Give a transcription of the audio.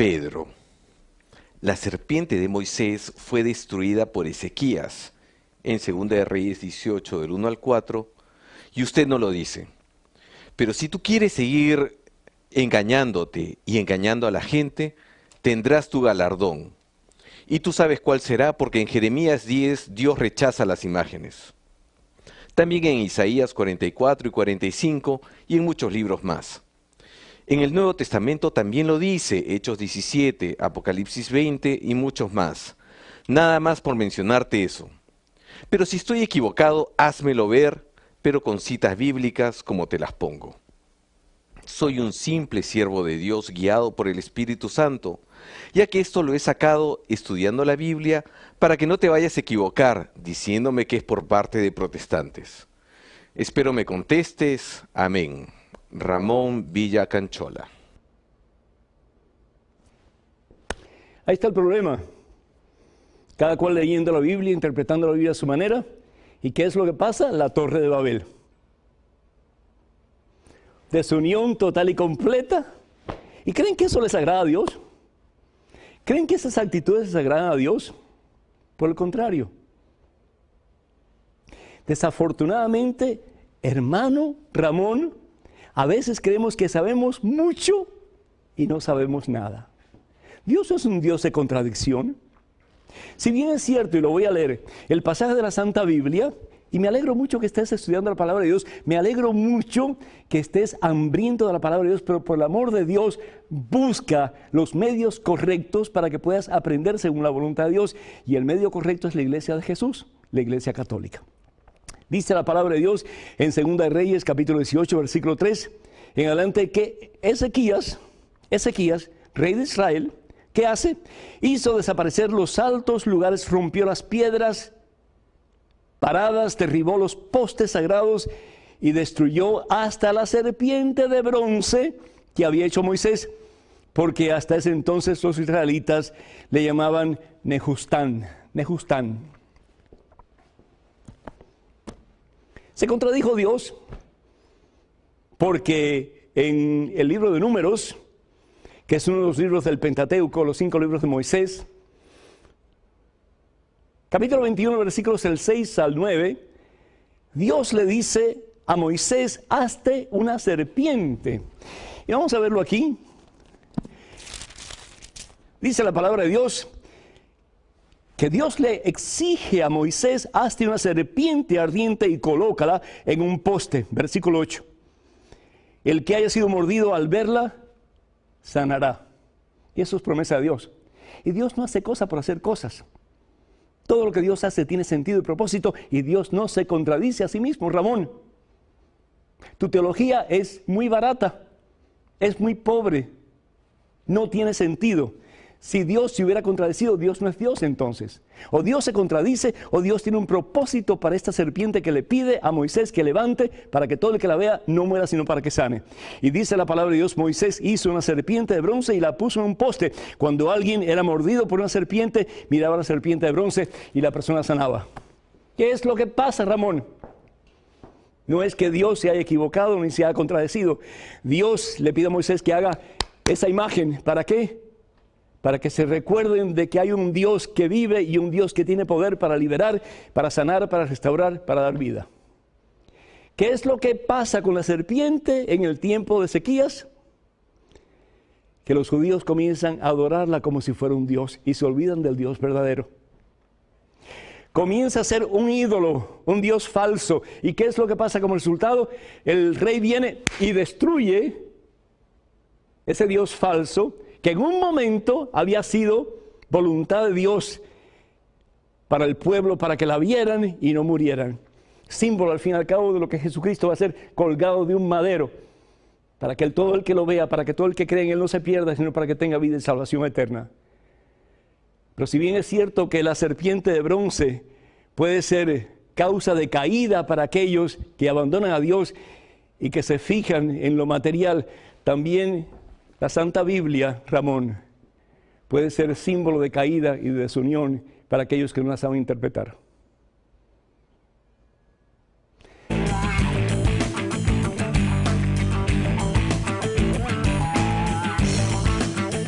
Pedro. La serpiente de Moisés fue destruida por Ezequías en 2 de Reyes 18 del 1 al 4 y usted no lo dice. Pero si tú quieres seguir engañándote y engañando a la gente, tendrás tu galardón. Y tú sabes cuál será, porque en Jeremías 10 Dios rechaza las imágenes. También en Isaías 44 y 45 y en muchos libros más. En el Nuevo Testamento también lo dice, Hechos 17, Apocalipsis 20 y muchos más. Nada más por mencionarte eso. Pero si estoy equivocado, házmelo ver, pero con citas bíblicas como te las pongo. Soy un simple siervo de Dios guiado por el Espíritu Santo, ya que esto lo he sacado estudiando la Biblia para que no te vayas a equivocar diciéndome que es por parte de protestantes. Espero me contestes. Amén. Ramón Villa Canchola. Ahí está el problema. Cada cual leyendo la Biblia, interpretando la Biblia a su manera. ¿Y qué es lo que pasa? La torre de Babel. Desunión total y completa. ¿Y creen que eso les agrada a Dios? ¿Creen que esas actitudes les agradan a Dios? Por el contrario. Desafortunadamente, hermano Ramón, a veces creemos que sabemos mucho y no sabemos nada. Dios es un Dios de contradicción. Si bien es cierto, y lo voy a leer, el pasaje de la Santa Biblia, y me alegro mucho que estés estudiando la palabra de Dios, me alegro mucho que estés hambriento de la palabra de Dios, pero por el amor de Dios, busca los medios correctos para que puedas aprender según la voluntad de Dios. Y el medio correcto es la iglesia de Jesús, la iglesia católica. Dice la palabra de Dios en 2 Reyes capítulo 18 versículo 3 en adelante que Ezequías, Ezequías, rey de Israel, ¿qué hace? Hizo desaparecer los altos lugares, rompió las piedras paradas, derribó los postes sagrados y destruyó hasta la serpiente de bronce que había hecho Moisés, porque hasta ese entonces los israelitas le llamaban Nejustán, Nejustán. Se contradijo Dios porque en el libro de números, que es uno de los libros del Pentateuco, los cinco libros de Moisés, capítulo 21, versículos del 6 al 9, Dios le dice a Moisés, hazte una serpiente. Y vamos a verlo aquí. Dice la palabra de Dios, que Dios le exige a Moisés, hazte una serpiente ardiente y colócala en un poste. Versículo 8. El que haya sido mordido al verla, sanará. Y eso es promesa de Dios. Y Dios no hace cosas por hacer cosas. Todo lo que Dios hace tiene sentido y propósito y Dios no se contradice a sí mismo, Ramón. Tu teología es muy barata, es muy pobre, no tiene sentido. Si Dios se hubiera contradecido, Dios no es Dios entonces. O Dios se contradice, o Dios tiene un propósito para esta serpiente que le pide a Moisés que levante para que todo el que la vea no muera, sino para que sane. Y dice la palabra de Dios, Moisés hizo una serpiente de bronce y la puso en un poste. Cuando alguien era mordido por una serpiente, miraba la serpiente de bronce y la persona sanaba. ¿Qué es lo que pasa, Ramón? No es que Dios se haya equivocado ni se haya contradecido. Dios le pide a Moisés que haga esa imagen. ¿Para qué? para que se recuerden de que hay un Dios que vive y un Dios que tiene poder para liberar, para sanar, para restaurar, para dar vida. ¿Qué es lo que pasa con la serpiente en el tiempo de sequías? Que los judíos comienzan a adorarla como si fuera un Dios y se olvidan del Dios verdadero. Comienza a ser un ídolo, un Dios falso. ¿Y qué es lo que pasa como resultado? El rey viene y destruye ese Dios falso que en un momento había sido voluntad de Dios para el pueblo, para que la vieran y no murieran. Símbolo al fin y al cabo de lo que Jesucristo va a ser colgado de un madero, para que todo el que lo vea, para que todo el que cree en Él no se pierda, sino para que tenga vida y salvación eterna. Pero si bien es cierto que la serpiente de bronce puede ser causa de caída para aquellos que abandonan a Dios y que se fijan en lo material, también la Santa Biblia, Ramón, puede ser símbolo de caída y de desunión para aquellos que no la saben interpretar.